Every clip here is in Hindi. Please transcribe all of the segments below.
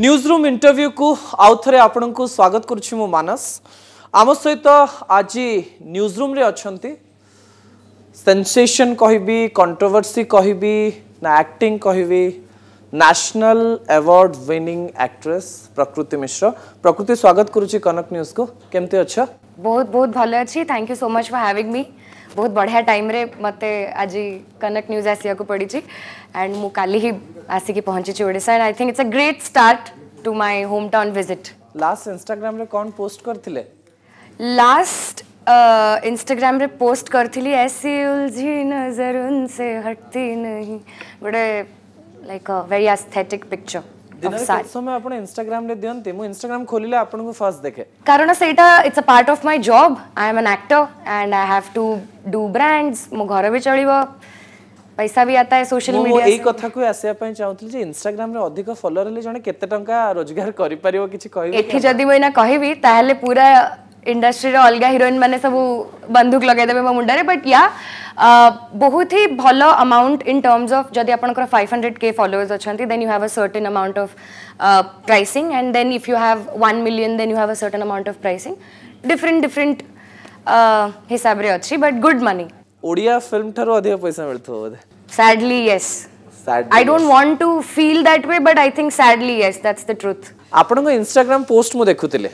न्यूज रूम इंटरव्यू को आउ थे स्वागत कर मानस आम सहित तो आज न्यूज रूम अच्छा सेनसेसन कह कंट्रोवर्सी कह आक्टिंग कह नेशनल अवार्ड विनिंग एक्ट्रेस प्रकृति मिश्र प्रकृति स्वागत करुच्ची न्यूज को कमती अच्छा बहुत बहुत भले अच्छी thank you so much for having me ବହୁତ ବଢ଼ିଆ ଟାଇମ୍ରେ ମୋତେ ଆଜି କନକ୍ ନ୍ୟୁଜ୍ ଆସିବାକୁ ପଡ଼ିଛି ଆଣ୍ଡ ମୁଁ କାଲି ହିଁ ଆସିକି ପହଞ୍ଚିଛି Odisha and I think it's a great start to my home town visit last ଇନଷ୍ଟାଗ୍ରାମରେ କ'ଣ ପୋଷ୍ଟ କରିଥିଲେ ଲାଷ୍ଟ ଇନଷ୍ଟାଗ୍ରାମରେ ପୋଷ୍ଟ କରିଥିଲି ଏସି ଉଲଝି ନଜର ଉନସେ ହଟତି ନାହିଁ ଗୋଟେ ଲାଇକ୍ ଭେରି ଆସ୍ଥେଟିକ୍ ପିକ୍ଚର ଦିନରେ କେତେ ସମୟ ଆପଣ ଇନଷ୍ଟାଗ୍ରାମ ରେ ଦିଅନ୍ତି ମୁଁ ଇନଷ୍ଟାଗ୍ରାମ ଖୋଲିଲେ ଆପଣଙ୍କୁ ଫାର୍ଷ୍ଟ ଦେଖେ କାରଣ ସେଇଟା it's a part of my job I am an actor and I have to do brands ମୋ ଘର ବି ଚଳିବ पैसा भी आता है सोशल मीडिया यही कथा को आसे पई चाहतली जे इंस्टाग्राम रे अधिक फॉलोअर ले जने केते टंका रोजगार करि परियो किछि कहि एठी जदी मोइना कहिबी ताहले पूरा इंडस्ट्री अलग हिरोइन मैंने सब बंधुक लगेदेवे मो मुंडे बट या बहुत ही भल अमाउंट इन टर्म्स अफ जदि आप फाइव हंड्रेड के फलोअर्स अच्छा then you have a certain amount of pricing and then if you have one million then you have a certain amount of pricing different different हिसाब से अच्छी but good money Odia film ठारो अधिक पैसा मिलतो बोले sadly yes I don't want to feel that way but I think sadly yes that's the truth आपण को इंस्टाग्राम पोस्ट मो देखुतिले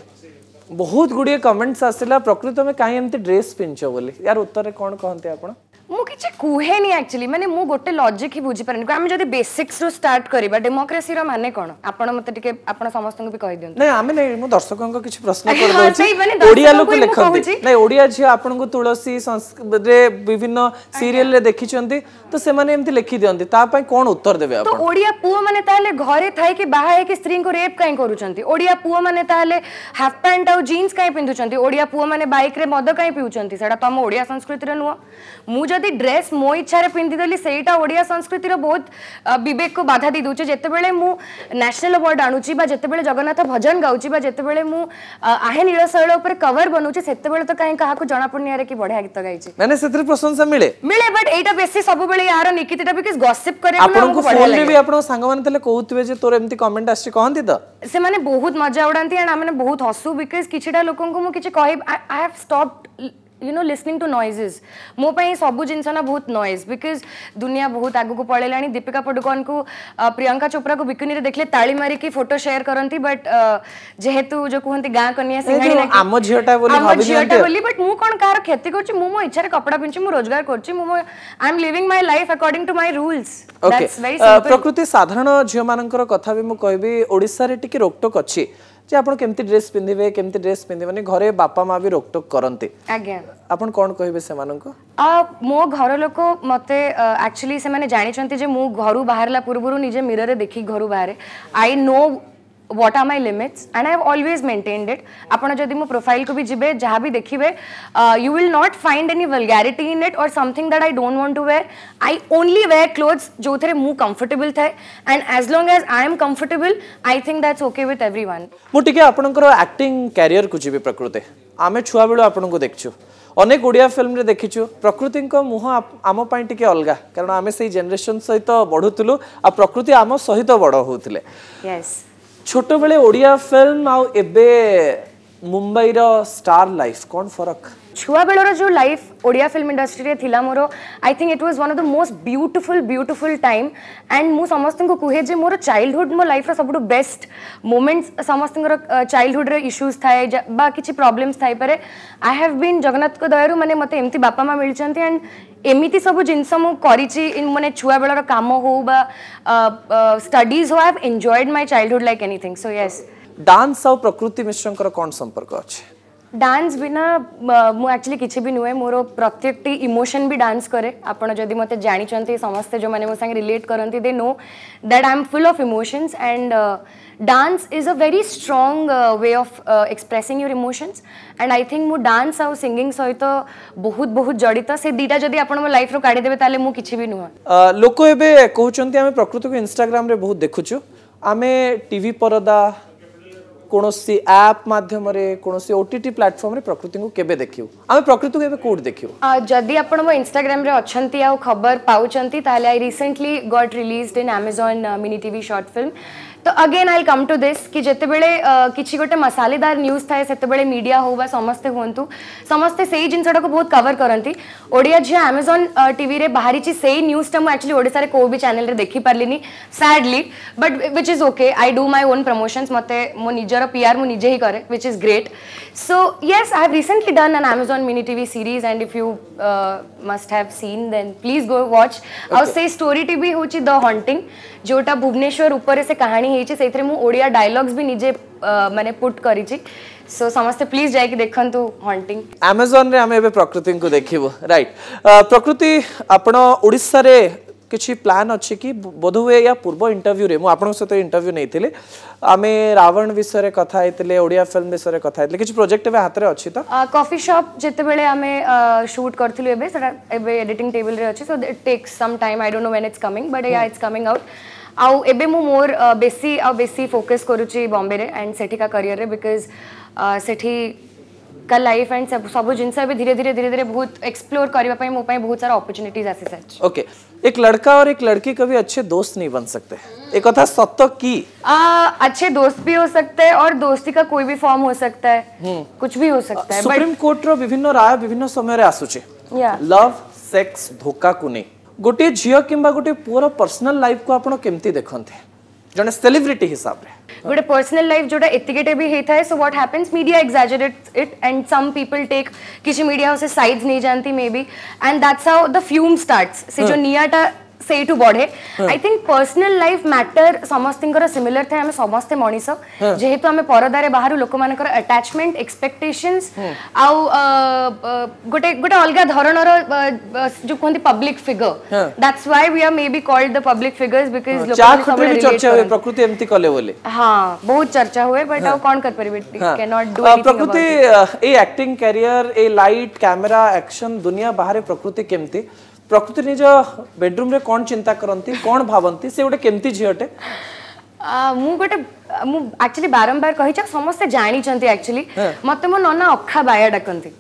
ବହୁତ ଗୁଡ଼ିଏ କମେଣ୍ଟସ୍ ଆସିଲା ପ୍ରକୃତମେ କାହିଁ ଏମିତି ଡ୍ରେସ୍ ପିନ୍ଧିଛ ବୋଲି ୟାର ଉତ୍ତରରେ କ'ଣ କହନ୍ତି ଆପଣ मुझे कहे नहीं एक्चुअली मैंने मुझे गोटे लजिक ही बुझी आम जब बेसिक्स रु स्टार्ट करवा डेमोक्रेसी मान कौन आप समस्त को भी कह दिखाई ना आम नहीं मुझे दर्शक किसी प्रश्न ओडिया झील आप तुसी विभिन्न सीरीयल देखी तो लिखी दिखती कौन उत्तर देवे ओडिया पुओ मैंने घर थे कि बाहर कि स्त्री को रेप कहीं करुँचा पुओ मैंने हाफ पैंट आउ जीन्स कहीं पिंधुँच पुओ मैंने बैक्रे मद कहीं पिंधुँचा तुम ओडिया संस्कृति नुह मुझे ଯଦି ଡ୍ରେସ୍ ମୋ ଇଚ୍ଛାରେ ପିନ୍ଧିଦେଲି ସେଇଟା ଓଡ଼ିଆ ସଂସ୍କୃତିର ବହୁତ ବିବେକକୁ ବାଧା ଦେଇଦେଉଛି ଯେତେବେଳେ ମୁଁ ନ୍ୟାସନାଲ୍ ଆୱାର୍ଡ଼ ଆଣୁଛି ବା ଯେତେବେଳେ ଜଗନ୍ନାଥ ଭଜନ ଗାଉଛି ବା ଯେତେବେଳେ ମୁଁ ଆହେ ନୀଳ ଶୈଳ ଉପରେ କଭର ବନଉଛି ସେତେବେଳେ ତ କାହିଁ କାହାକୁ ଜଣାପଡ଼ନିଆରେ କି ବଢ଼ିଆ ଗୀତ ଗାଇଛି ମାନେ ସେଥିରେ ପ୍ରଶଂସା ମିଳେ ମିଳେ ବଟ୍ ଏଇଟା ବେଶୀ ସବୁବେଳେ ୟାର ନିକିତିଟା ବିକଜ ଗସିପ୍ କରିବା ଆପଣଙ୍କୁ ଫୋନରେ ବି ଆପଣଙ୍କ ସାଙ୍ଗମାନେ ଥିଲେ କହୁଥିବେ ଯେ ତୋର ଏମିତି କମେଣ୍ଟ ଆସିଛି କହନ୍ତି ତ ସେମାନେ ବହୁତ ମଜା ଉଡ଼ାନ୍ତି ଆଣ୍ଡ ଆମେ ବହୁତ ହସୁ ବିକଜ କିଛିଟା ଲୋକଙ୍କୁ ମୁଁ କିଛି କହିବି I have stopped you know listening to noises ମୋ ପାଇଁ ସବୁ ଜିନିଷ ନା ବହୁତ ନଏଜ୍ ବିକଜ୍ ଦୁନିଆ ବହୁତ ଆଗକୁ ପଳେଇଲାଣି ଦୀପିକା ପଡୁକୋନକୁ ପ୍ରିୟଙ୍କା ଚୋପ୍ରାକୁ ବିକିନିରେ ଦେଖିଲେ ତାଳି ମାରିକି ଫଟୋ ସେୟାର କରନ୍ତି ବଟ୍ ଯେହେତୁ ଯୋଉ କୁହନ୍ତି ଗାଁ କନିଆ ଆମ ଝିଅଟା ବୋଲି ଆମ ଝିଅଟା ବୋଲି ବଟ୍ ମୁଁ କ'ଣ କାହାର କ୍ଷତି କରୁଛି ମୁଁ ମୋ ଇଚ୍ଛାରେ କପଡ଼ା ପିନ୍ଧୁଛି ମୁଁ ରୋଜଗାର କରୁଛି ମୁଁ ମୋ I am living my life according to my rules Prakruti ସାଧାରଣ ଝିଅମାନଙ୍କର କଥା ବି ମୁଁ କହିବି ଓଡ଼ିଶାରେ ଟିକେ ରୋକଟୋକ ଅଛି ଯେ ଆପଣ କେମିତି ଡ୍ରେସ୍ ପିନ୍ଧିବେ କେମିତି ଡ୍ରେସ୍ ପିନ୍ଧିବେନି ଘରେ ବାପା ମା ବି ରୋକଟୋକ କରନ୍ତି ଆଜ୍ଞା ଆପଣ କ'ଣ କହିବେ ସେମାନଙ୍କୁ ମୋ ଘର ଲୋକ ମୋତେ ଆକ୍ଚୁଆଲି ସେମାନେ ଜାଣିଛନ୍ତି ଯେ ମୁଁ ଘରୁ ବାହାରିଲା ପୂର୍ବରୁ ନିଜେ ମିରରେ ଦେଖି ଘରୁ ବାହାରେ I know what are my limits and I have always maintained it आपण मो प्रोफाइल को भी जिबे जहाँ भी देखिए you will not find any vulgarity in it और something that I don't want to wear I only wear clothes जो थे मु कंफर्टेबल थाए and as long as I am comfortable I think that's okay with everyone मु टिके आपनकर एक्टिंग करियर को जिबे प्रकृति आमे छुआ बेलो को देखछु অনেক ওড়িয়া ফিল্মে দেখিছু প্রকৃতিঙ্ক মুহ আমি अलग कारण কারণ আমি সেই सहित সহিত आ प्रकृति প্রকৃতি सहित बड़ বড় হোলে ছোটবেলে ওড়িয়া ফিল্ম আউ এবে মুম্বাইর স্টার লাইফ কোন ফরক ଛୁଆ ବେଳର ଯେଉଁ ଲାଇଫ୍ ଓଡ଼ିଆ ଫିଲ୍ମ ଇଣ୍ଡଷ୍ଟ୍ରିରେ ଥିଲା ମୋର I think it was one of the most beautiful beautiful time and ମୁଁ ସମସ୍ତଙ୍କୁ କୁହେ ଯେ ମୋର ଚାଇଲ୍ଡହୁଡ଼ ମୋ ଲାଇଫ୍ର ସବୁଠୁ ବେଷ୍ଟ ମୋମେଣ୍ଟସ୍ ସମସ୍ତଙ୍କର ଚାଇଲ୍ଡହୁଡ଼ର ଇସ୍ୟୁଜ୍ ଥାଏ ବା କିଛି ପ୍ରୋବ୍ଲେମ୍ସ ଥାଇପାରେ ଆଇ ହାଭ୍ ବିନ୍ ଜଗନ୍ନାଥଙ୍କ ଦୟାରୁ ମାନେ ମୋତେ ଏମିତି ବାପା ମା' ମିଳିଛନ୍ତି ଆଣ୍ଡ ଏମିତି ସବୁ ଜିନିଷ ମୁଁ କରିଛି ମାନେ ଛୁଆବେଳର କାମ ହଉ ବା ଷ୍ଟଡିଜ୍ ହଉ I have enjoyed my childhood like anything so yes dance ଆଉ ପ୍ରକୃତି ମିଶ୍ରଙ୍କର କ'ଣ ସମ୍ପର୍କ ଅଛି डांस बिना मु एक्चुअली किसी भी नुहे मोर प्रत्येक इमोशन भी डांस करे आपण मतलब मते समस्ते जो मैंने मो संग रिलेट करते they know that I am full of emotions and dance is a very strong way of expressing your emotions and I think मुझ डांस आउ सिंगिंग सहित बहुत बहुत जड़ित से दुटा जदि आपण लाइफ रो काढी देबे ताले मु भी नुह लोक एबे कहउचंती प्रकृति को इंस्टाग्राम रे बहुत देखुछु आमे टीवी परदा କୌଣସି ଆପ୍ ମାଧ୍ୟମରେ କୌଣସି ଓ ଟି ଟି ପ୍ଲାଟଫର୍ମରେ ପ୍ରକୃତିଙ୍କୁ କେବେ ଦେଖିବୁ ଆମେ ପ୍ରକୃତିକୁ ଏବେ କୋଉଠି ଦେଖିବୁ ଯଦି ଆପଣ ମୋ ଇନଷ୍ଟାଗ୍ରାମରେ ଅଛନ୍ତି ଆଉ ଖବର ପାଉଛନ୍ତି ତାହେଲେ I recently got released in Amazon mini TV short film तो again I come to this कि बड़े किसी गोटे मसालेदार न्यूज थाए से मीडिया हो बा समस्ते हूँ समस्ते से जिनटा को बहुत कवर करती ओडिया झी आमेजन टी रे बाहरी से न्यूजा मुझे ओडार कौ भी चेल देखिपारे sadly but which is okay I do my own promotion मत मो निजर पी आर मुझे ही कै विच इज ग्रेट सो ये I have recently done an Amazon mini T series and if you must have seen seen please go watch watch. Story टी हूँ द हंटिंग जोटा भुवनेश्वर उपरे से कहानी ହେଇଛି ସେଇଥିରେ ମୁଁ ଓଡ଼ିଆ ଡାଇଲଗ୍ସ ବି ନିଜେ ମାନେ ପୁଟ୍ କରିଛି ସୋ ସମସ୍ତେ ପ୍ଲିଜ୍ ଯାଇକି ଦେଖନ୍ତୁ ହଣ୍ଟିଂ ଆମାଜନ୍ରେ ଆମେ ଏବେ ପ୍ରକୃତିଙ୍କୁ ଦେଖିବୁ ରାଇଟ୍ ପ୍ରକୃତି ଆପଣ ଓଡ଼ିଶାରେ କିଛି ପ୍ଲାନ୍ ଅଛି କି ବୋଧହୁଏ ୟା ପୂର୍ବ ଇଣ୍ଟରଭ୍ୟୁରେ ମୁଁ ଆପଣଙ୍କ ସହିତ ଇଣ୍ଟରଭ୍ୟୁ ନେଇଥିଲି ଆମେ ରାବଣ ବିଷୟରେ କଥା ହେଇଥିଲେ ଓଡ଼ିଆ ଫିଲ୍ମ ବିଷୟରେ କଥା ହେଇଥିଲେ କିଛି ପ୍ରୋଜେକ୍ଟ ଏବେ ହାତରେ ଅଛି ତ କଫି ସପ୍ ଯେତେବେଳେ ଆମେ ସୁଟ୍ କରିଥିଲୁ ଏବେ ସେଟା ଏବେ ଏଡିଟିଂ ଟେବୁଲରେ ଅଛି so it takes some time I don't know when it's coming but ya it's coming out आउ एबे मु मोर बेसी आउ बेसी फोकस करुची बॉम्बे रे एंड सेठी का करियर रे बिकॉज सेठी का लाइफ एंड सब सब जिनस अभी धीरे धीरे धीरे धीरे बहुत एक्सप्लोर करने पे मो पे बहुत सारा अपॉर्चुनिटीज आसी सच ओके एक लड़का और एक लड़की कभी अच्छे दोस्त नहीं बन सकते एक कथा सत्य की आ, अच्छे दोस्त भी हो सकते हैं और दोस्ती का कोई भी फॉर्म हो सकता है हम्म। कुछ भी हो सकता है सुप्रीम कोर्ट रो विभिन्न राय विभिन्न समय रे आसुचे लव सेक्स धोखा को नहीं ଗୋଟିଏ ଝିଅ କିମ୍ବା ଗୋଟିଏ ପୁଅର ପର୍ସନାଲ ଲାଇଫକୁ ଆପଣ କେମିତି ଦେଖନ୍ତି ଜଣେ ସେଲିବ୍ରିଟି ହିସାବରେ ଗୋଟେ ପର୍ସନାଲ ଲାଇଫ ଯୋଉଟା ଏତିକିଟେ ବି ହେଇଥାଏ so what happens media exaggerate it and some people take କିଛି ମିଡିଆ ସେ ସାଇଡ୍ସ ନେଇଯାନ୍ତି maybe and that's how the fume starts ସେ ଯୋଉ ନିଆଁଟା ସେଇଠୁ ବଢେ I think personal life matter ସମସ୍ତଙ୍କର ସିମିଲର ଥାଏ ଆମେ ସମସ୍ତେ ମଣିଷ ଯେହେତୁ ଆମେ ପରଦାରେ ବାହାରୁ ଲୋକମାନଙ୍କର ଆଟାଚମେଣ୍ଟ ଏକ୍ସପେକ୍ଟେସନ୍ସ ଆଉ ଗୋଟେ ଗୋଟେ ଅଲଗା ଧରଣର ଯୋଉ କୁହନ୍ତି public figure that's why we are maybe called the public figures because ଲୋକମାନେ ଚର୍ଚ୍ଚା ହୁଏ ପ୍ରକୃତି ଏମିତି କଲେ ବୋଲି ହଁ ବହୁତ ଚର୍ଚ୍ଚା ହୁଏ ବଟ୍ ଆଉ କ'ଣ କରିପାରିବେ କ୍ୟାନଟ୍ ଡୁ ପ୍ରକୃତି ଏ ଆକ୍ଟିଂ କ୍ୟାରିୟର ଏ ଲାଇଟ୍ କ୍ୟାମେରା ଆକ୍ସନ ଦୁନିଆ ବାହାରେ ପ୍ରକୃତି କେମିତି প্রকৃতি নিজ বেডরুমে কোণ চিন্তা করতে কোণ ভাবতে সে গোটে কেমতি ঝিওটে মু গোটে মু একচুয়ালি বারম্বার কহিছ সমস্তে জানিছন্তি একচুয়ালি মতে মো ননা অখা বায়া ডাকন্তি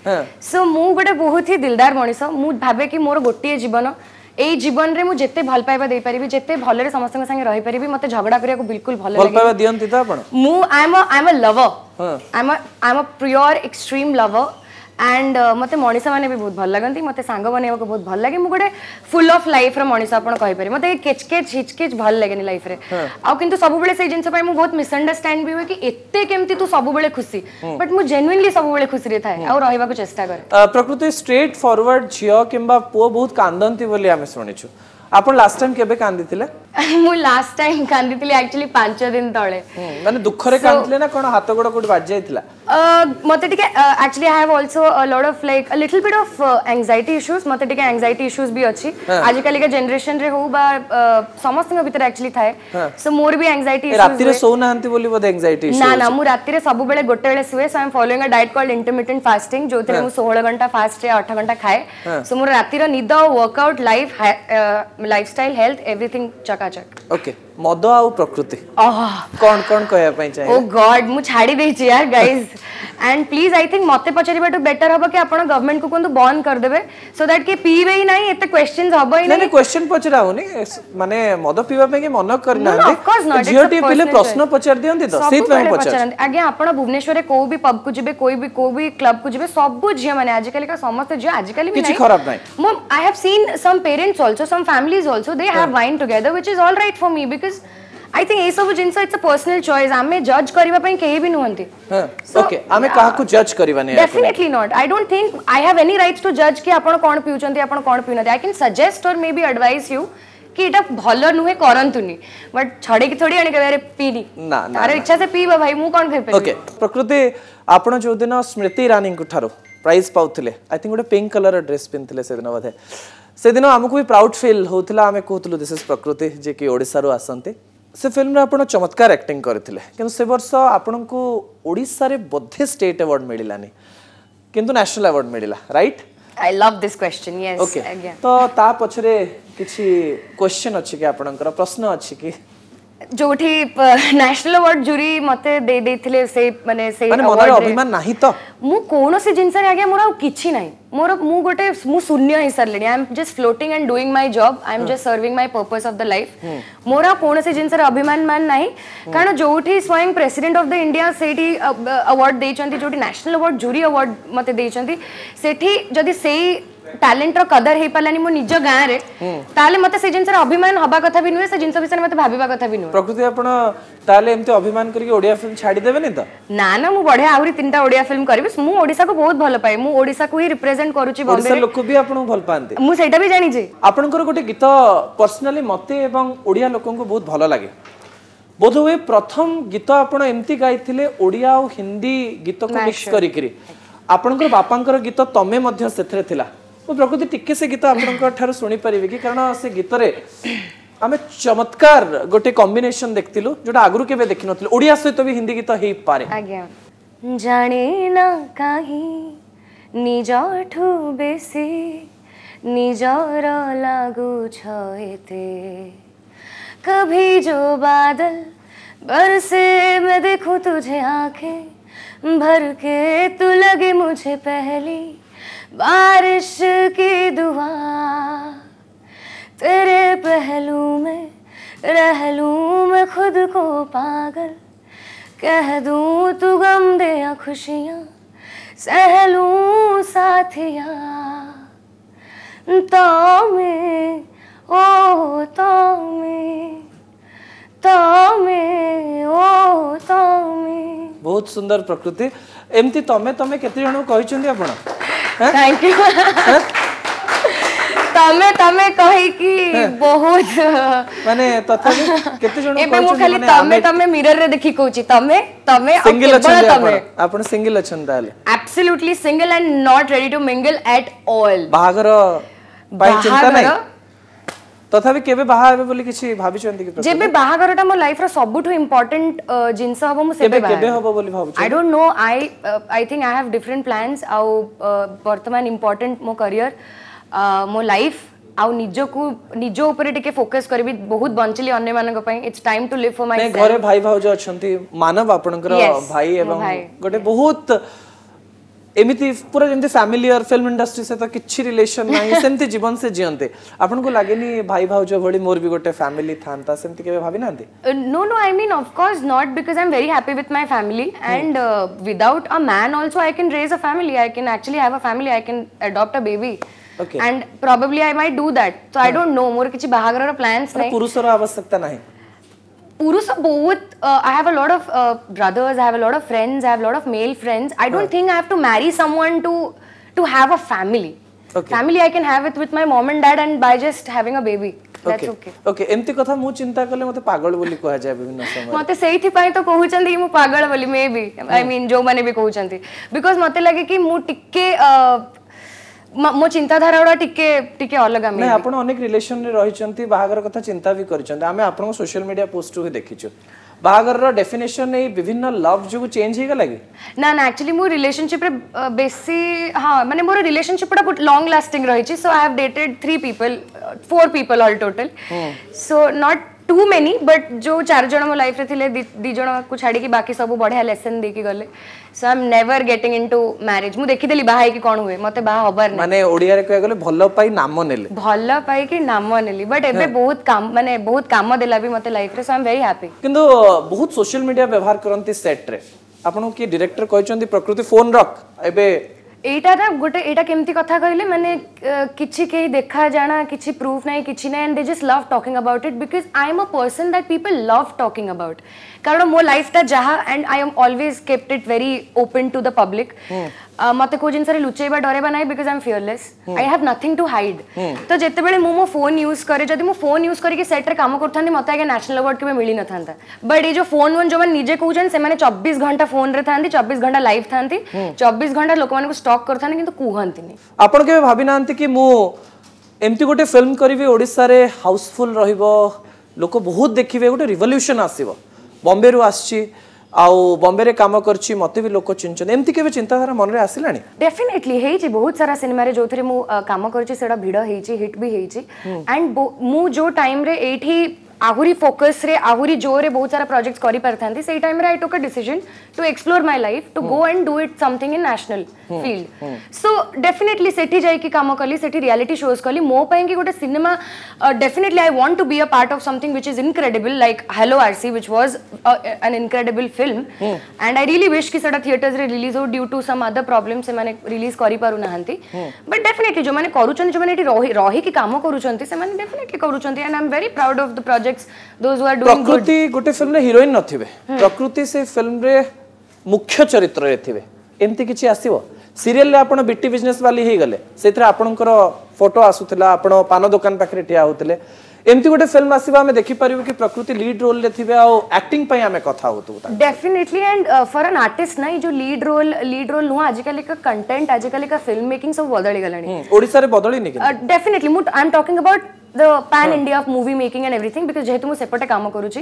সো মু গোটে বহুত হি দিলদার মনিষ মু ভাবে কি মোর গোটিয়ে জীবন এই জীবনরে মু যেতে ভাল পাইবা দেই পারিবি যেতে ভালরে সমস্তଙ୍କ সাথে রহি পারিবি মতে ঝগড়া করিয়া কো বিলকুল ভাল লাগে ভাল পাইবা দিয়ন্তি তো আপন মু I am I am a lover I am I am a prior extreme lover and ମୋତେ ମଣିଷମାନେ ବି ବହୁତ ଭଲ ଲାଗନ୍ତି ମୋତେ ସାଙ୍ଗ ବନେଇବାକୁ ବହୁତ ଭଲ ଲାଗେ ମୁଁ ଗୋଟେ ଫୁଲ୍ ଅଫ୍ ଲାଇଫ୍ର ମଣିଷ ଆପଣ କହିପାରିବେ ମୋତେ କେଚକେଚ୍ ହିଚକେଚ୍ ଭଲ ଲାଗେନି ଲାଇଫ୍ରେ ଆଉ କିନ୍ତୁ ସବୁବେଳେ ସେଇ ଜିନିଷ ପାଇଁ ମୁଁ ବହୁତ ମିସ୍ଅଣ୍ଡରଷ୍ଟାଣ୍ଡ ବି ହୁଏ କି ଏତେ କେମିତି ତୁ ସବୁବେଳେ ଖୁସି ବଟ୍ ମୁଁ ଜେନୁଇନଲି ସବୁବେଳେ ଖୁସିରେ ଥାଏ ଆଉ ରହିବାକୁ ଚେଷ୍ଟା କରେ ପ୍ରକୃତି ଷ୍ଟ୍ରେଟ୍ ଫରୱାର୍ଡ ଝିଅ କିମ୍ବା ପୁଅ ବହୁତ କାନ୍ଦନ୍ତି ବୋଲି ଆମେ ଶୁଣିଛୁ ଆପଣ ଲାଷ୍ଟ ଟାଇମ୍ କେବେ କାନ୍ଦିଥିଲେ ମୁଁ ଲାଷ୍ଟ ଟାଇମ୍ କାନ୍ଦିଥିଲି ଆକ୍ଚୁଆଲି ପାଞ୍ଚ ଦିନ ତଳେ ମାନେ ଦୁଃଖରେ କାନ୍ଦିଥିଲେ ନା କ'ଣ ହାତ ଗୋଡ଼ କୋଉଠି ବାଜି ଯାଇଥିଲା ମୋତେ ଟିକେ actually I have also lot of like little bit of anxiety issues ମୋତେ ଟିକେ ଆଙ୍ଗ୍ଜାଇଟି ଇସ୍ୟୁଜ୍ ବି ଅଛି ଆଜିକାଲିକା ଜେନେରେସନ୍ରେ ହଉ ବା ସମସ୍ତଙ୍କ ଭିତରେ ଆକ୍ଚୁଆଲି ଥାଏ ସୋ ମୋର ବି ଆଙ୍ଗ୍ଜାଇଟି ରାତିରେ ଶୋଉନାହାନ୍ତି ବୋଲି ବୋଧେ ଆଙ୍ଗ୍ଜାଇଟି ନା ନା ମୁଁ ରାତିରେ ସବୁବେଳେ ଗୋଟେ ବେଳେ ଶୁଏ so I am following a diet called intermittent fasting ଯେଉଁଥିରେ ମୁଁ ଷୋହଳ ଘଣ୍ଟା ଫାଷ୍ଟରେ ଆଠ ଘଣ୍ଟା ଖାଏ ସୋ ମୋର ରାତିର ନିଦ workout life lifestyle health everything ଚକା Okay. मद आउ प्रकृति ओह कोन कोन कहया पई चाहे ओ गॉड मु छाड़ी दे छी यार guys and please I think मते पचरी बट बेटर हबो के आपण गवर्नमेंट को कोन बंद कर देबे सो दैट के पीबे ही नहीं एते क्वेश्चंस हबो ही नहीं क्वेश्चन पचरा होनी माने मद पीबा पे के मन कर ना नॉट है टी पहिले प्रश्न पचर दियो त सेत पे पचर आगे आपण भुवनेश्वर रे को भी पब को जिबे कोई भी को भी क्लब को जिबे सब झिया माने आजकल का समस्त जे आजकल भी नहीं खराब नहीं hmm I have seen some parents also some families also they have wine together which is all right for me because I think सब जिनस it's a personal choice I may जज करबा पई केही भी नुहंती ओके हाँ, आमे काहा को जज करबा करबाने definitely not I don't think I have any rights to जज के आपण कोन पिउ चंती आपण कोन पिउ पिउनती आई कैन सजेस्ट और मे बी एडवाइस यू कि एटा भल नुहे करंतुनी बट छड़े की थोड़ी आने के अरे पीनी ना ना अरे इच्छा से पीबा भाई मु कोन फेपे ओके प्रकृति आपण जो दिन स्मृति रानी को ठारो प्राइज पाउथले आई थिंक गोटे पिंक कलर ड्रेस पिनथले से दिन बधे সেই দিন হামকউ বি প্রাউড ফিল হোতিলা আমি কোতলো দিস ইজ প্রকৃতি जे की ওড়িশা রো আসন্তি সেই ফিল্মে আপন চমৎকার অ্যাক্টিং করতিলে কিন্তু সেই বছর আপনকউ ওড়িশা রে বদ্দে স্টেট অ্যাওয়ার্ড মেলিলা নি কিন্তু ন্যাশনাল অ্যাওয়ার্ড মেলিলা right I love this question yes again তো তা পছরে কিছি কোয়েশ্চেন আছে কি আপনক প্রশ্ন আছে কি ଯୋଉଠି ନ୍ୟାସନାଲ ଆୱାର୍ଡ ଜୁରି ମତେ ଦେଇ ଦେଇଥିଲେ ସେଇ ମାନେ ସେଇ ମୋର ଅଭିମାନ ନାହିଁ ତ ମୁଁ କୌଣସି ଜିନିଷରେ ଆଜ୍ଞା ମୋର ଆଉ କିଛି ନାହିଁ ମୋର ମୁଁ ଗୋଟେ ମୁଁ ଶୂନ୍ୟ ହେଇସାରିଲିଣି I am just floating and doing my job I am just serving my purpose of the life ମୋର ଆଉ କୌଣସି ଜିନିଷରେ ଅଭିମାନ ମାନ ନାହିଁ କାରଣ ଯୋଉଠି ସ୍ୱୟଂ ପ୍ରେସିଡେଣ୍ଟ ଅଫ୍ ଦ ଇଣ୍ଡିଆ ସେଇଠି ଆୱାର୍ଡ ଦେଇଛନ୍ତି ଯୋଉଠି ନ୍ୟାସନାଲ ଆୱାର୍ଡ ଜୁରି ଆୱାର୍ଡ ମତେ ଦେଇଛନ୍ତି ସେଠି ଯଦି ସେଇ ଟ୍ୟାଲେଣ୍ଟର କଦର ହେଇପାରିଲାନି ମୋ ନିଜ ଗାଁରେ ତାହେଲେ ମୋତେ ସେ ଜିନିଷରେ ଅଭିମାନ ହବା କଥା ବି ନୁହେଁ ସେ ଜିନିଷ ବିଷୟରେ ମୋତେ ଭାବିବା କଥା ବି ନୁହେଁ ପ୍ରକୃତି ଆପଣ ତାହେଲେ ଏମିତି ଅଭିମାନ କରିକି ଓଡ଼ିଆ ଫିଲ୍ମ ଛାଡ଼ିଦେବେନି ତ ନା ନା ମୁଁ ବଢ଼ିଆ ଆହୁରି ତିନିଟା ଓଡ଼ିଆ ଫିଲ୍ମ କରିବି ମୁଁ ଓଡ଼ିଶାକୁ ବହୁତ ଭଲ ପାଏ ମୁଁ ଓଡ଼ିଶାକୁ ହିଁ ରିପ୍ରେଜେଣ୍ଟ କରୁଛି ଓଡ଼ିଶା ଲୋକ ବି ଆପଣଙ୍କୁ ଭଲ ପାଆନ୍ତି ମୁଁ ସେଇଟା ବି ଜାଣିଛି ଆପଣଙ୍କର ଗୋଟେ ଗୀତ ପର୍ସନାଲି ମୋତେ ଏବଂ ଓଡ଼ିଆ ଲୋକଙ୍କୁ ବହୁତ ଭଲ ଲାଗେ ବୋଧହୁଏ ପ୍ରଥମ ଗୀତ ଆପଣ ଏମିତି ଗାଇଥିଲେ ଓଡ଼ିଆ ଆଉ ହିନ୍ଦୀ ଗୀତକୁ ମିକ୍ସ କରିକିରି ଆପଣଙ୍କର ବାପାଙ୍କର ଗୀତ ତମେ ମଧ୍ୟ ସେଥିରେ ଥିଲା ମୁଁ ପ୍ରକୃତି ଟିକେ ସେ ଗୀତ ଆପଣଙ୍କ ଠାରୁ ଶୁଣିପାରିବି କି କାରଣ ସେ ଗୀତରେ ଆମେ ଚମତ୍କାର ଗୋଟେ କମ୍ବିନେସନ ଦେଖିଥିଲୁ ଯୋଉଟା ଆଗରୁ କେବେ ଦେଖିନଥିଲୁ ଓଡ଼ିଆ ସହିତ ବି ହିନ୍ଦୀ ଗୀତ ହେଇପାରେ ଜାଣେ ନା କାହିଁ ନିଜଠୁ ବେଶୀ ନିଜର ଲାଗୁଛ ଏତେ କଭି ଯୋ ବାଦଲ बरसे मैं देखूं तुझे आंखें भर के तू लगे मुझे पहली बारिश की दुआ तेरे पहलू में रह लूँ मैं खुद को पागल कह दूँ तू गम दे या खुशियाँ सह लूँ साथिया तो में ओ तो में तो में ओ तो में बहुत सुंदर प्रकृति एमती तमे तमे केते जण कहइछन्ती आपण थैंक यू ତମେ ତମେ କହିକି ବହୁତ ମାନେ ତଥାପି କେତେ ଜଣ ଏବେ ମୁଁ ଖାଲି ତମେ ତମେ ମିରର ରେ ଦେଖି କହୁଛି ତମେ ତମେ ସିଙ୍ଗଲ ଅଛନ୍ତି ଆପଣ ଆପଣ ସିଙ୍ଗଲ ଅଛନ୍ତି ତାହେଲେ absolutely single and not ready to mingle at all ବାହାଘର ପାଇଁ ଚିନ୍ତା ନାହିଁ তথাপি কেবে বাহা হবে বলে কিছু ভাবিছন্তি কি যেবে বাহাগরটা মো লাইফর সবুঠু ইম্পর্টেন্ট জিনিস হব মো সেবে কেবে হব বলে ভাবুছি I don't know I I think I have different plans আউ বর্তমান ইম্পর্টেন্ট মো ক্যারিयर মো লাইফ ଆଉ ନିଜକୁ ନିଜ ଉପରେ ଟିକେ ଫୋକସ୍ କରିବି ବହୁତ ବଞ୍ଚିଲି ଅନ୍ୟମାନଙ୍କ ପାଇଁ it's time to live for my ଘରେ ଭାଇ ଭାଉଜ ଅଛନ୍ତି ମାନବ ଆପଣଙ୍କର ଭାଇ ଏବଂ ଗୋଟେ ବହୁତ एमती पूरा जमी ଫ୍ୟାମିଲିୟର ଫିଲ୍ମ ଇଣ୍ଡଷ୍ଟ୍ରି ସହିତ କିଛି ରିଲେସନ ନାହିଁ ସେମିତି ଜୀବନ ସେ ଜିଅନ୍ତେ ଆପଣଙ୍କୁ ଲାଗେନି लगे ଭାଉଜ ଭଳି ମୋର ବି भी गोटे फैमिली था भाई ना no no I mean of course not because I am very happy with my family and without a man also I can raise a family I can actually have a family I can adopt a baby and probably I might do that so I don't know more किसी बाहागरर प्लान्स नहीं पुरुषर आवश्यकता नहीं Urusabowuth, uh, I have a lot of uh, brothers, I have a lot of friends, I have a lot of male friends. I don't right. think I have to marry someone to to have a family. Okay. Family I can have it with my mom and dad and by just having a baby. That's okay. Okay. ଏମିତି କଥା ମୁଁ ଚିନ୍ତା କଲେ ମୋତେ ପାଗଳ ବୋଲି କୁହାଯାଏ ବିଭିନ୍ନ ସମୟରେ ମୋତେ ସେଇଥିପାଇଁ ତ କହୁଛନ୍ତି କି ମୁଁ ପାଗଳ I hmm. mean, ବି ଆଇ ମିନ୍ ଯେଉଁମାନେ ବି କହୁଛନ୍ତି ବିକଜ ମୋତେ ଲାଗେ କି ମୁଁ ଟିକେ मो चिंताधारा वाला टिके टिके अलग अनेक रिलेशन रे रही चंती बाहागर चिंता भी करचंत आमे आपण सोशल मीडिया पोस्ट हो देखि छु रो डेफिनेशन ए विभिन्न लव जो चेंज हे लागि ना ना एक्चुअली मो रिलेशनशिप रे बेसी हां माने मोर रिलेशनशिप पडा लॉन्ग लास्टिंग रही छी so I have dated 3 people 4 people all total so not too many but जो चार जन मो लाइफ थे दी को छाड़ी बाकी सब बढ़िया लेसन दे गले so I am never getting into marriage मुझे देखिदेली बाहा हेकी कौन हुए मते बाहर होबर नै माने पाई नाम ने भल पाई नाम ने बट एबे बहुत काम माने बहुत काम दे मत लाइफ सो आम एम वेरी हैप्पी किंतु बहुत सोशल मीडिया व्यवहार करती सेट्रे आपको किए डिरेक्टर कहते प्रकृति फोन रख ए এইটা ନା ଗୋଟେ ଏଇଟା କେମିତି କଥା କହିଲେ ମାନେ କିଛି କେହି ଦେଖା ଜାଣା କିଛି ପ୍ରୁଫ୍ ନାହିଁ କିଛି ନାହିଁ and they just love talking about it because I am a person that people love talking about କାରଣ ମୋ ଲାଇଫ୍ଟା ଯାହା and I am always kept it very open to the public ମତେ କୋଉ ଜିନିଷରେ ଲୁଚେଇବା ଡରେଇବା ନାହିଁ because I am fearless I have nothing to hide ତ ଯେତେବେଳେ ମୁଁ ମୋ ଫୋନ୍ ୟୁଜ୍ କରେ ଯଦି ମୁଁ ଫୋନ୍ ୟୁଜ୍ କରିକି ସେଟ୍ରେ କାମ କରୁଥାନ୍ତି ମୋତେ ଆଜ୍ଞା ନ୍ୟାସନାଲ୍ ଆୱାର୍ଡ଼ କେବେ ମିଳିନଥାନ୍ତା ବଟ୍ ଏଇ ଯେଉଁ ଫୋନ୍ ୱୋନ୍ ଯେଉଁମାନେ ନିଜେ କହୁଛନ୍ତି ସେମାନେ ଚବିଶ ଘଣ୍ଟା ଫୋନ୍ରେ ଥାନ୍ତି ଚବିଶ ଘଣ୍ଟା ଲାଇଭ୍ ଥାନ୍ତି ଚବିଶ ଘଣ୍ଟା ଲୋକମାନଙ୍କୁ ଷ୍ଟକ୍ କରିଥାନ୍ତି କିନ୍ତୁ କୁହନ୍ତିନି ଆପଣ କେବେ ଭାବିନାହାନ୍ତି କି ମୁଁ ଏମିତି ଗୋଟେ ଫିଲ୍ମ କରିବି ଓଡ଼ିଶାରେ ହାଉସଫୁଲ୍ ରହିବ ଲୋକ ବହୁତ ଦେଖିବେ ଗୋଟେ ରିଭଲ୍ୟୁସନ୍ ଆସିବ ବମ୍ବେରୁ ଆସିଛି ଆଉ ବମ୍ବେରେ କାମ କରିଛି ମୋତେ ବି ଲୋକ ଚିହ୍ନିଛନ୍ତି ଏମିତି କେବେ ଚିନ୍ତାଧାରା ମନରେ ଆସିଲାଣି ଡେଫିନେଟଲି ହେଇଛି ବହୁତ ସାରା ସିନେମାରେ ଯେଉଁଥିରେ ମୁଁ କାମ କରିଛି ସେଇଟା ଭିଡ଼ ହେଇଛି ହିଟ୍ ବି ହେଇଛି ଆଣ୍ଡ ମୁଁ ଯେଉଁ ଟାଇମ୍ରେ ଏଇଠି आहुरी फोकस रे आहुरी जो रे बहुत सारा प्रोजेक्ट्स करी पर थे सही टाइम रे I hmm, hmm. Took a decision to explore my life to go and do it something international field so definitely सेठी जाय की काम करली सेठी रियलिटी शोज करली मो पई की गोटे cinema definitely I want to be a part of something which is incredible like hello Arsi which was an incredible film and I really wish की सडा थिएटर्स रे रिलीज हो due to some other problem से माने रिलीज करी पारु नाहंती बट डेफिनेटली जो माने करूचन जो माने रही रही की काम करूचन से माने डेफिनेटली करूचन and I am very proud of the project it's those who are doing good Prakruti ଗୋଟେ ଫିଲ୍ମ ରେ ହିରୋଇନ ନଥିବେ ପ୍ରକୃତି ସେ ଫିଲ୍ମ ରେ ମୁଖ୍ୟ ଚରିତ୍ରରେ ଥିବେ ଏମିତି କିଛି ଆସିବ ସିରିଏଲରେ ଆପଣ ବିଟି ବିଜନେସ୍ ବାଲି ହେଇଗଲେ ସେଥିରେ ଆପଣଙ୍କର ଫଟୋ ଆସୁଥିଲା ଆପଣ ପାନ ଦୋକାନ ପାଖରେ ଠିଆ ହଉଥିଲେ ଏମିତି ଗୋଟେ ଫିଲ୍ମ ଆସିବ ଆମେ ଦେଖିପାରିବୁ କି ପ୍ରକୃତି ଲିଡ୍ ରୋଲରେ ଥିବେ ଆଉ ଆକ୍ଟିଂ ପାଇଁ ଆମେ କଥା ହଉଥିବୁ ଡେଫିନେଟଲି ଆଣ୍ଡ ଫର ଆନ୍ ଆର୍ଟିଷ୍ଟ ନାଇଁ ଯୋଉ ଲିଡ୍ ରୋଲ ଲିଡ୍ ରୋଲ ନୁହଁ ଆଜିକାଲିକା କଣ୍ଟେଣ୍ଟ ଆଜିକାଲିକା ଫିଲ୍ମ ମେକିଂ ସବୁ ବଦଳି ଗଲାଣି ଓଡ଼ିଶାରେ ବଦଳିନି ଡେଫିନେଟଲି ମୁଁ I am talking about the pan yeah. India of movie making and everything because जेहेतु मु सेपटे काम करुची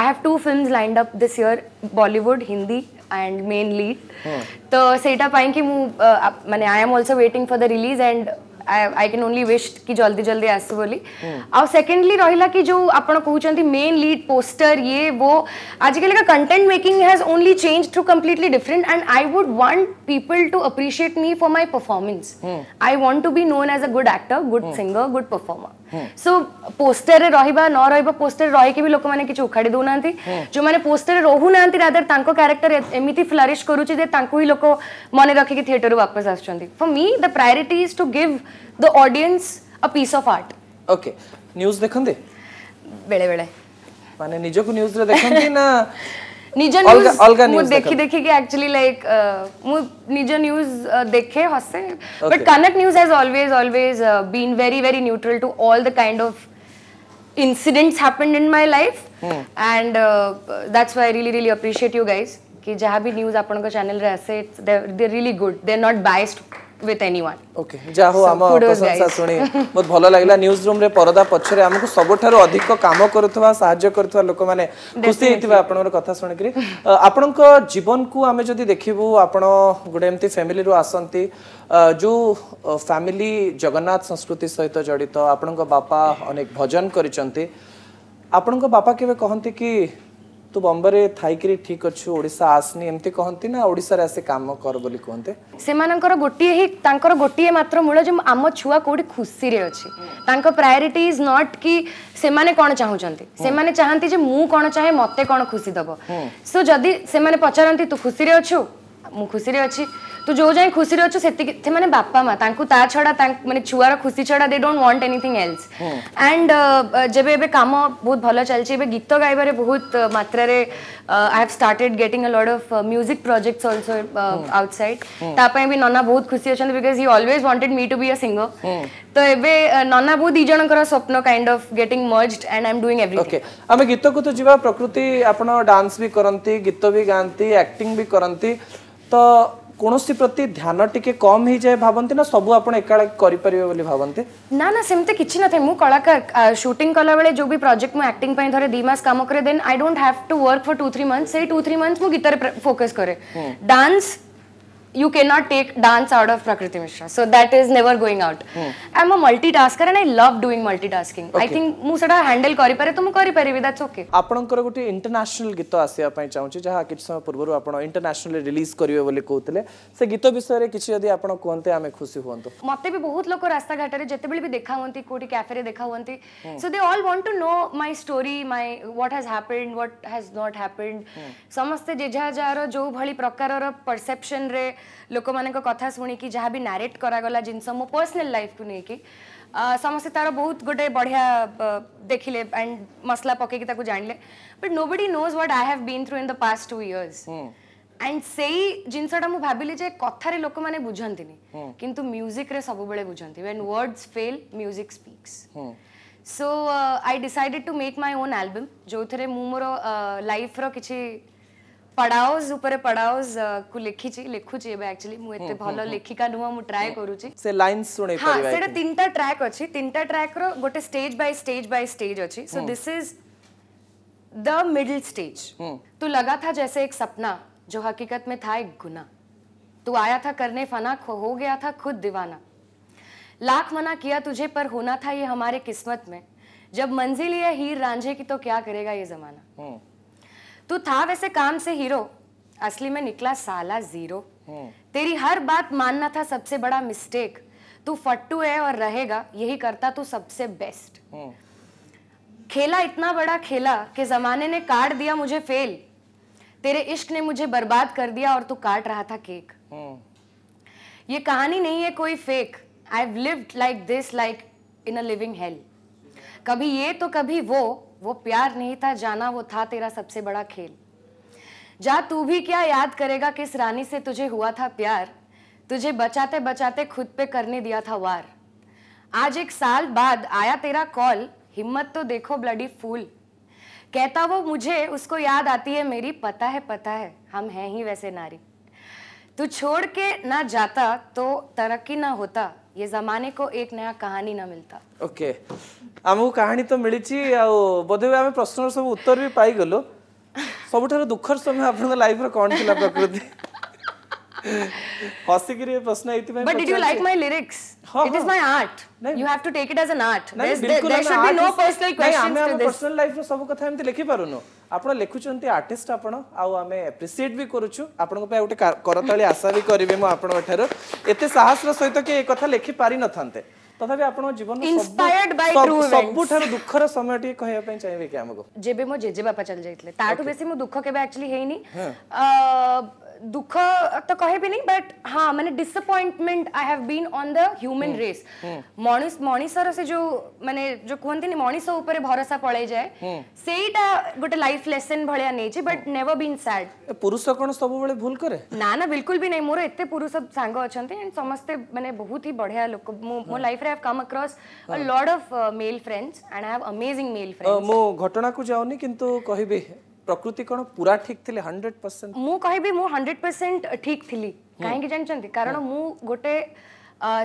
I have two films lined up this year Bollywood Hindi and main lead तो सेटा पाएं कि मु माने I am also waiting for the release and I can only wish कि जल्दी जल्दी आसू बोली आउ सेकेंडली रहा कि जो आप कहते मेन लीड पोस्टर ये वो आजिकल का content making has only change through completely different and I would want people to appreciate me for my performance I want to be known as a good actor good singer good performer so ପୋଷ୍ଟରରେ ରହିବା ନ ରହିବା ପୋଷ୍ଟରେ ରହିକି ବି ଲୋକମାନେ କିଛି ଉଖାଡ଼ି ଦେଉନାହାନ୍ତି ଯେଉଁମାନେ ପୋଷ୍ଟରେ ରହୁନାହାନ୍ତି ରାଦର ତାଙ୍କ କ୍ୟାରେକ୍ଟର ଏମିତି ଫ୍ଲରିଶ୍ କରୁଛି ଯେ ତାଙ୍କୁ ହିଁ ଲୋକ ମନେ ରଖିକି ଥିଏଟରରୁ ବାପସ ଆସୁଛନ୍ତି for me the priority is to give the audience a piece of art okay news ଦେଖନ୍ତି ବେଳେବେଳେ ମାନେ ନିଜକୁ ନ୍ୟୁଜ୍ରେ ଦେଖନ୍ତି ନା निज न्यूज लाइक मु निज न्यूज देखे हसे बट कनक news to all the kind of incidents happened in my life and that's why I really really appreciate you guys कि जहां भी न्यूज आपन चैनल आसे it's they really good they are not biased with anyone. Okay. যা হো ଆମ ପ୍ରଶଂସା ଶୁଣି ବହୁତ ଭଲ ଲାଗିଲା ନ୍ୟୁଜ ରୁମରେ ପରଦା ପଛରେ ଆମକୁ ସବୁଠାରୁ ଅଧିକ କାମ କରୁଥିବା ସାହାଯ୍ୟ କରୁଥିବା ଲୋକମାନେ ଖୁସି ହେଇଥିବା ଆପଣଙ୍କର କଥା ଶୁଣିକିରି ଆପଣଙ୍କ ଜୀବନକୁ ଆମେ ଯଦି ଦେଖିବୁ ଆପଣ ଗୋଟେ ଏମିତି ଫ୍ୟାମିଲିରୁ ଆସନ୍ତି ଯେଉଁ ଫ୍ୟାମିଲି ଜଗନ୍ନାଥ ସଂସ୍କୃତି ସହିତ ଜଡ଼ିତ ଆପଣଙ୍କ ବାପା ଅନେକ ଭଜନ କରିଛନ୍ତି ଆପଣଙ୍କ ବାପା କେବେ କହନ୍ତି କି ତୁ ବମ୍ବେରେ ଥାଇକିରି ଠିକ ଅଛୁ ଓଡ଼ିଶା ଆସିନି ଏମିତି କହନ୍ତି ନା ଓଡ଼ିଶାରେ ଆସି କାମ କର ବୋଲି କୁହନ୍ତି ସେମାନଙ୍କର ଗୋଟିଏ ହିଁ ତାଙ୍କର ଗୋଟିଏ ମାତ୍ର ମୂଳ ଯେ ଆମ ଛୁଆ କେଉଁଠି ଖୁସିରେ ଅଛି ତାଙ୍କ ପ୍ରାୟୋରିଟି ଇଜ୍ ନଟ୍ କି ସେମାନେ କ'ଣ ଚାହୁଁଛନ୍ତି ସେମାନେ ଚାହାନ୍ତି ଯେ ମୁଁ କ'ଣ ଚାହେଁ ମୋତେ କ'ଣ ଖୁସି ଦେବ ସୋ ଯଦି ସେମାନେ ପଚାରନ୍ତି ତୁ ଖୁସିରେ ଅଛୁ ମୁଁ ଖୁସିରେ ଅଛି तो जो जाए खुशी अच्छे से मैंने बापा माँ छा मैंने छुआर खुशी छड़ा they don't want anything else and जब एवं काम बहुत भल चल गीत गायबारे बहुत मात्र I have started getting a lot of music project also outside ताप नना बहुत खुशी अच्छा because he always wanted me to be a singer तो एवं नना बहुत दिजन स्वप्न kind of getting merged and I am doing every आम गीत को तो जीवा प्रकृति आप डांस भी करती गीत भी गाँव एक्टिंग भी करती तो କୌଣସି ପ୍ରତି ଧ୍ୟାନ ଟିକେ କମ୍ ହେଇଯାଏ ଭାବନ୍ତି ନା ସବୁ ଆପଣ ଏକାବେଳେ କରିପାରିବେ ବୋଲି ଭାବନ୍ତି ନା ନା ସେମିତି କିଛି ନଥାଏ ମୁଁ କଳାକାର ସୁଟିଂ କଲାବେଳେ ଯେଉଁ ବି ପ୍ରୋଜେକ୍ଟ ମୁଁ ଆକ୍ଟିଂ ପାଇଁ ଧରେ ଦୁଇ ମାସ କାମ କରେ then I don't have to work for two three month ସେଇ ଟୁ ଥ୍ରୀ ମନ୍ଥ ମୁଁ ଗୀତରେ ଫୋକସ୍ କରେ dance you cannot take dance out of Prakriti Mishra. So that is never going out. Hmm. I'm a multitasker and I love doing multitasking. Okay. I think ମୁଁ ସେଟା ହ୍ୟାଣ୍ଡେଲ କରିପାରେ ତ ମୁଁ କରିପାରିବି ଦ୍ୟାଟ୍ସ ଓକେ ଆପଣଙ୍କର ଗୋଟେ ଇଣ୍ଟରନ୍ୟାସନାଲ ଗୀତ ଆସିବା ପାଇଁ ଚାହୁଁଛି ଯାହା କିଛି ସମୟ ପୂର୍ବରୁ ଆପଣ ଇଣ୍ଟରନ୍ୟାସନାଲି ରିଲିଜ କରିବେ ବୋଲି କହୁଥିଲେ ସେ ଗୀତ ବିଷୟରେ କିଛି ଯଦି ଆପଣ କୁହନ୍ତେ ଆମେ ଖୁସି ହୁଅନ୍ତୁ ମୋତେ ବି ବହୁତ ଲୋକ ରାସ୍ତାଘାଟରେ ଯେତେବେଳେ ବି ଦେଖା ହୁଅନ୍ତି କୋଉଠି କ୍ୟାଫେରେ ଦେଖା ହୁଅନ୍ତି so they all want to know my story my what has happened what has not happened ସମସ୍ତେ ଯେଝା ଯାହାର ଯୋଉ ଭଳି ପ୍ରକାରର ପରସେପ୍ସନରେ ଲୋକମାନଙ୍କ କଥା ଶୁଣିକି ଯାହା ବି ନାରେଟ୍ କରାଗଲା ଜିନିଷ ମୋ ପର୍ସନାଲ୍ ଲାଇଫ୍କୁ ନେଇକି ସମସ୍ତେ ତାର ବହୁତ ଗୋଟେ ବଢ଼ିଆ ଦେଖିଲେ ଆଣ୍ଡ ମସଲା ପକେଇକି ତାକୁ ଜାଣିଲେ but nobody knows what I have been through in the past two years and ସେଇ ଜିନିଷଟା ମୁଁ ଭାବିଲି ଯେ କଥାରେ ଲୋକମାନେ ବୁଝନ୍ତିନି କିନ୍ତୁ ମ୍ୟୁଜିକ୍ରେ ସବୁବେଳେ ବୁଝନ୍ତି when words fail music speaks so I decided to make my own album ଯେଉଁଥିରେ ମୁଁ ମୋର ଲାଇଫ୍ର କିଛି पढ़ाओज ऊपर पढ़ाओज को लिखी छी लिखु छी एबे एक्चुअली मु एते भलो हम्म। लेखिका नुवा मु ट्राई हम्म। करू छी से लाइंस सुने हाँ, परबा हां सेटा तीनटा ट्रैक अछि तीनटा ट्रैक रो गोटे stage by stage by stage अछि so this is the middle stage तू लगा था जैसे एक सपना जो हकीकत में था एक गुना तू आया था करने फना हो गया था खुद दीवाना लाख मना किया तुझे पर होना था ये हमारे किस्मत में जब मंजिल ये हीर रांझे की तो क्या करेगा ये जमाना हम्म। तू था वैसे काम से हीरो असली में निकला साला जीरो हम्म। तेरी हर बात मानना था सबसे बड़ा मिस्टेक तू फट्टू है और रहेगा यही करता तू सबसे बेस्ट हम्म। खेला इतना बड़ा खेला कि जमाने ने काट दिया मुझे फेल तेरे इश्क ने मुझे बर्बाद कर दिया और तू काट रहा था केक हम्म। ये कहानी नहीं है कोई fake I lived like this like in a living hell कभी ये तो कभी वो वो प्यार नहीं था जाना वो था तेरा सबसे बड़ा खेल जा तू भी क्या याद करेगा किस रानी से तुझे हुआ था प्यार तुझे बचाते बचाते खुद पे करने दिया था वार आज एक साल बाद आया तेरा कॉल हिम्मत तो देखो ब्लडी फूल कहता वो मुझे उसको याद आती है मेरी पता है पता है हम हैं ही वैसे नारी तू छोड़ के ना जाता तो तरक्की ना होता ये ज़माने को एक नया कहानी ना मिलता ओके okay. ଆମକୁ କାହାଣୀ ତ ମିଳିଛି ଆଉ ବୋଧହୁଏ ଆମେ ପ୍ରଶ୍ନର ସବୁ ଉତ୍ତର ବି ପାଇଗଲୁ ସବୁଠାରୁ ଦୁଃଖର ସମୟ ଆପଣଙ୍କ ଲାଇଫର କ'ଣ ଥିଲା ପ୍ରକୃତି ହସିକିରି ଏ ପ୍ରଶ୍ନ ଏଇଥିପାଇଁ but did you like my lyrics it is my art you have to take it as an art there should be no personal questions to this personal ଲାଇଫର ସବୁ କଥା ଏମିତି ଲେଖି ପାରୁନୁ ଆପଣ ଲେଖୁଛନ୍ତି ଆର୍ଟିଷ୍ଟ ଆପଣ ଆଉ ଆମେ ଆପ୍ରିସିଏଟ ବି କରୁଛୁ ଆପଣଙ୍କ ପାଇଁ ଗୋଟେ କରତାଳି ଆଶା ବି କରିବି ମୁଁ ଆପଣଙ୍କ ଠାରୁ ଏତେ ସାହସର ସହିତ କି ଏ କଥା ଲେଖି ପାରିନଥାନ୍ତେ ତଥାପି ଆପଣ ଜୀବନ ସବୁଠାରୁ ଦୁଃଖର ସମୟ ଟିକେ କହିବା ପାଇଁ ଚାହିଁବେ କି ଆମକୁ ଯେବେ ମୋ ଜେଜେବାପା ଚାଲି ଯାଇଥିଲେ ତାଠୁ ବେଶୀ ମୁଁ ଦୁଃଖ କେବେ ଆକ୍ଚୁଆଲି ହେଇନି दुख तो भी नहीं बट हाँ मैंने disappointment I have been on the human race मनीष मनीषर से जो मैंने जो कहते मनीष उपर भरोसा पलि जाए सेटा गोटे लाइफ लेसन भाया नहीं बट नेवर बीन सैड पुरुष कौन सब भूल करे ना ना बिल्कुल भी नहीं मोर एत पुरुष सांग अच्छा एंड समस्ते मैंने बहुत ही बढ़िया लोक मो लाइफ रे have come across a lot of male friends and I have amazing male friends मो घटना को जाऊनी किंतु कहिबे प्रकृति कौन पूरा ठीक थी हंड्रेड परसेंट मुझे हंड्रेड परसेंट ठीक थी हम्म। कहीं जान कारण हम्म। मुझे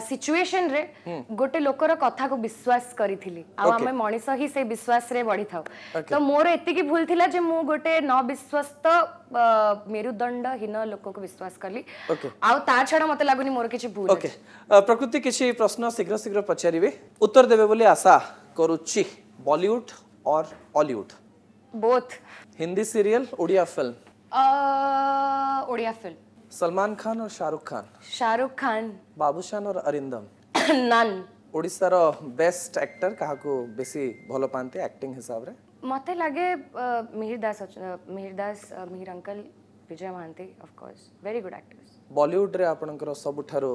सिचुएशन रे हम्म। गोटे लोकर कथा को विश्वास करी आम मनीष ही से विश्वास रे बढ़ी था तो मोर एत भूल था जो गोटे न विश्वस्त मेरुदंडहीन लोक को विश्वास कली आड़ा मत लगुनि मोर किसी भूल प्रकृति किसी प्रश्न शीघ्र शीघ्र पचारे उत्तर देवे आशा करुच्ची बलीउड और Ollywood both Hindi serial Odia film Odia film Salman Khan और शाहरुख खान शाहरुख खान बाबूशान और अरिंदम नन ओडिशार बेस्ट एक्टर क्या बेसी भल पाते एक्टिंग हिसाब से मत लगे Mihir Das Mihir Das Mihir uncle Vijay Mohanty of course very good actors Bollywood रे आपनकर सबुठारो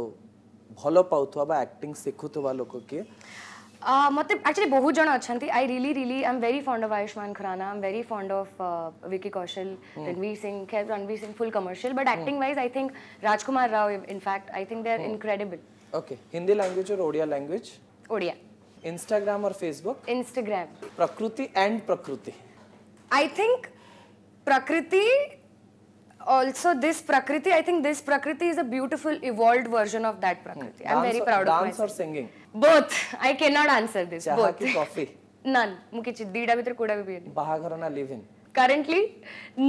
भल पाउथवा बा एक्टिंग सिखुथवा लोक के ମୋତେ ଆକ୍ଚୁଆଲି ବହୁତ ଜଣ ଅଛନ୍ତି I really really I am very fond of Ayushmann Khurrana I am very fond of Vicky Kaushal Ranveer Singh ଖେର Ranveer Singh full commercial but acting wise I think Rajkummar Rao in fact I think they are incredible okay Hindi language और ओडिया लैंग्वेज ओडिया इंस्टाग्राम और Facebook Instagram Prakruti and Prakruti I think Prakruti also this prakriti i think this prakriti is a beautiful evolved version of that prakriti hmm. i'm dance, very proud dance of myself. or singing both I can not answer this both coffee ನನ್ ಮುಗಿಚಿ ದೀಡ ಬಿತ್ರ ಕೂಡ ಬಿ ಬಾಹಗರನ ಲಿವ್ ಇನ್ ಕರೆಂಟ್ಲಿ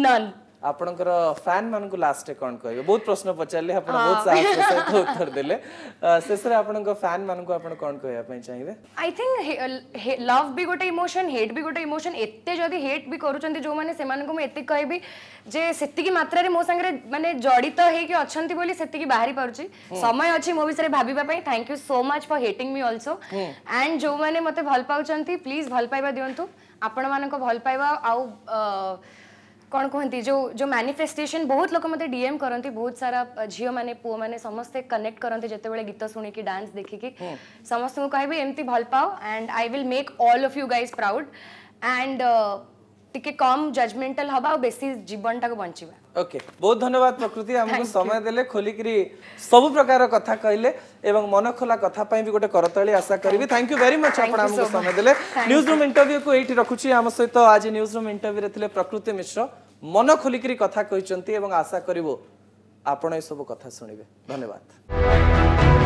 ನನ್ ଆପଣଙ୍କର ଫ୍ୟାନ୍ ମାନଙ୍କୁ ଲାଷ୍ଟରେ କ'ଣ କହିବେ ବହୁତ ପ୍ରଶ୍ନ ପଚାରିଲେ ଆପଣ ବହୁତ ସାହସର ସହିତ ଉତ୍ତର ଦେଲେ ଶେଷରେ ଆପଣଙ୍କ ଫ୍ୟାନ୍ ମାନଙ୍କୁ ଆପଣ କ'ଣ କହିବା ପାଇଁ ଚାହିଁବେ ଆଇ ଥିଙ୍କ ଲଭ୍ ବି ଗୋଟେ ଇମୋସନ୍ ହେଟ୍ ବି ଗୋଟେ ଇମୋସନ୍ ଏତେ ଯଦି ହେଟ୍ ବି କରୁଛନ୍ତି ଯେଉଁମାନେ ସେମାନଙ୍କୁ ମୁଁ ଏତିକି କହିବି ଯେ ସେତିକି ମାତ୍ରାରେ ମୋ ସାଙ୍ଗରେ ମାନେ ଜଡ଼ିତ ହେଇକି ଅଛନ୍ତି ବୋଲି ସେତିକି ବାହାରି ପାରୁଛି ସମୟ ଅଛି ମୋ ବିଷୟରେ ଭାବିବା ପାଇଁ thank you so much for hating me also and ଯେଉଁମାନେ ମୋତେ ଭଲ ପାଉଛନ୍ତି ପ୍ଲିଜ୍ ଭଲ ପାଇବା ଦିଅନ୍ତୁ ଆପଣମାନଙ୍କ ଭଲ ପାଇବା ଆଉ କ'ଣ କୁହନ୍ତି ଯେଉଁ ଯେଉଁ ମ୍ୟାନିଫେଷ୍ଟେସନ୍ ବହୁତ ଲୋକ ମୋତେ ଡିଏମ୍ କରନ୍ତି ବହୁତ ସାରା ଝିଅମାନେ ପୁଅମାନେ ସମସ୍ତେ କନେକ୍ଟ କରନ୍ତି ଯେତେବେଳେ ଗୀତ ଶୁଣିକି ଡ୍ୟାନ୍ସ ଦେଖିକି ସମସ୍ତଙ୍କୁ କହିବି ଏମିତି ଭଲ ପାଅ and I will make all of you guys proud and টিকে কম জজমেন্টাল হবা আর বেশি জীবনটাকে বঞ্চিবা ওকে বহুত ধন্যবাদ প্রকৃতি আমাকে সময় দেলে খোলিকি সবু প্রকার কথা কইলে এবং মন খোলা কথা পাই বি গোটে করতালি আশা করিবি থ্যাংক ইউ ভেরি মাচ আপনা আমাকে সময় দেলে নিউজ রুম ইন্টারভিউ কো এইটি রাখুছি আমার সহিত আজ নিউজ রুম ইন্টারভিউ রে থিলে প্রকৃতি মিশ্র ମନ ଖୋଲିକରି କଥା କହିଛନ୍ତି ଏବଂ ଆଶା କରିବୁ ଆପଣ ଏସବୁ କଥା ଶୁଣିବେ ଧନ୍ୟବାଦ